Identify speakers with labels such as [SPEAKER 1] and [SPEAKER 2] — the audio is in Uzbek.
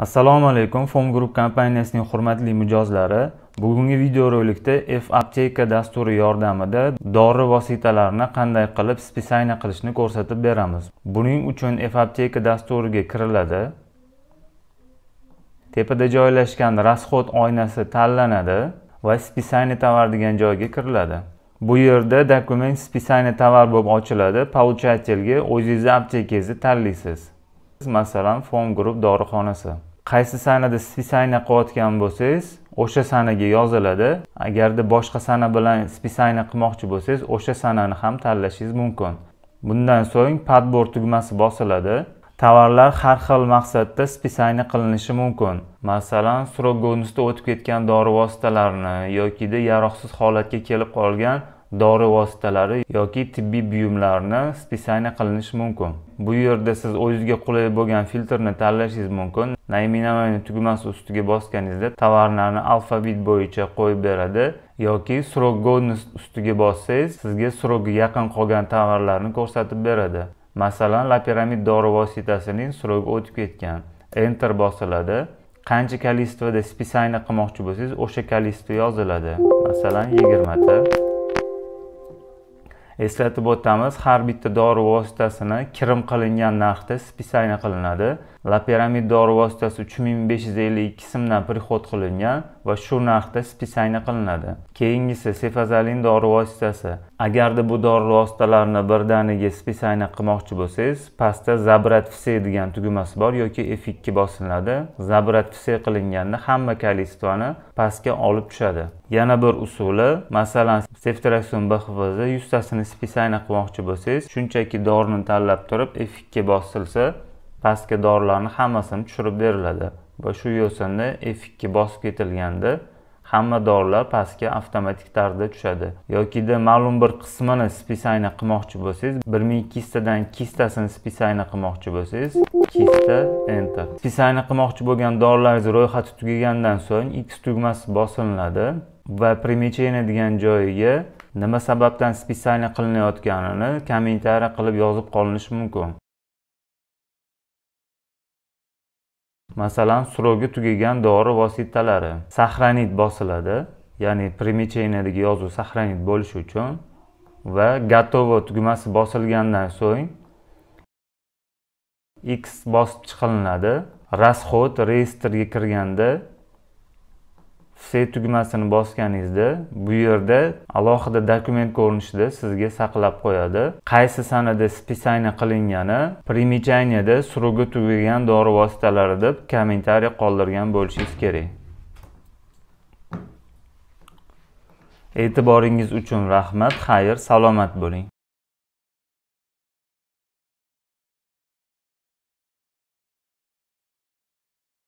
[SPEAKER 1] assalomu alaykum fom group kompaniyasining hurmatli mijozlari bugungi videorolikda f apteka dasturi yordamida dori vositalarini qanday qilib spisayna qilishni ko'rsatib beramiz buning uchun f apteka dasturiga kiriladi tepada joylashgan расход oynasi tanlanadi va spisayna tovar degan joyga kiriladi bu yerda dokument spisayna tovar bo'lib ochiladi получательga o'zingizni aptekangizni tanlaysiz masalan fom group dorixonasi qaysi sanada spisayna qilayotgan bo'lsangiz o'sha sanaga yoziladi agarda boshqa sana bilan spisayna qilmoqchi bo'lsangiz o'sha sanani ham tanlashingiz mumkin bundan so'ng podbor tugmasi bosiladi tovarlar har xil maqsadda spisayna qilinishi mumkin masalan срок годностьdan o'tib ketgan dori vositalarini yokida yaroqsiz holatga kelib qolgan dori vositalari yoki tibbiy buyumlarni spisaniya qilinishi mumkin bu yerda siz o'zizga qulay bo'lgan filtrni tanlashingiz mumkin naimnamani tugmasi ustiga bosganingizda tovarlarni alfabet bo'yicha qo'yib beradi yoki срок годность ustiga bossangiz sizga срогga yaqin qolgan tovarlarni ko'rsatib beradi masalan lapiramid dori vositasining srogi o'tib ketgan enter bosiladi qancha kollektivada spisayni qilmoqchi bo'lsangiz o'sha kollektiv yoziladi masalan yigirmata eslatib o'tamiz har bitta dori vositasini kirim qilingan narxda spisaniya qilinadi lapiramid dori vositasi 3552 simdan prixod qilingan va shu narxda spisayni qilinadi keyingisi sefazalin dori vositasi agarda bu dori vositalarini birdaniga spisayni qilmoqchi bo'lsangiz pastda zabrat vse degan tugmasi bor yoki f2 bosiladi zabrat vse qilinganda hamma kollektivani pastga olib tushadi yana bir usuli masalan seftraksion bhvz tasini spisayni qilmoqchi bo'lsangiz shunchaki dorini tanlab turib f2 bosilsa pastki dorilarni hammasini tushirib beriladi va shu yo'sinda f2 bosib ketilganda hamma dorilar pastga avtomatik tarzda tushadi yokida ma'lum bir qismini spisayna qilmoqchi bo'lsangiz bir ming kistadan kistasini spisayna qilmoqchi bo'lsangiz kista enter spisayna qilmoqchi bo'lgan dorilaringiz ro'yxati tugagandan so'ng x tugmasi bosiladi va примечение degan joyiga nima sababdan spisayna qilinayotganini kommentariy qilib yozib qolinishi mumkin masalan surrogi tugagan dori vositalari saxranit bosiladi ya'ni primicheniyadagi yozuv saxranit bo'lishi uchun va gotovo tugmasi bosilgandan so'ng x bosib chiqilinadi расход реестрге kirganda C tugmasini bosganingizda bu yerda alohida dokument ko'rinishida sizga saqlab qo'yadi qaysi sanada spisание qilingani примечанияда surugi tugagan dori vositalari deb kommentariy qoldirgan bo'lishingiz kerak e'tiboringiz uchun rahmat xayr salomat bo'ling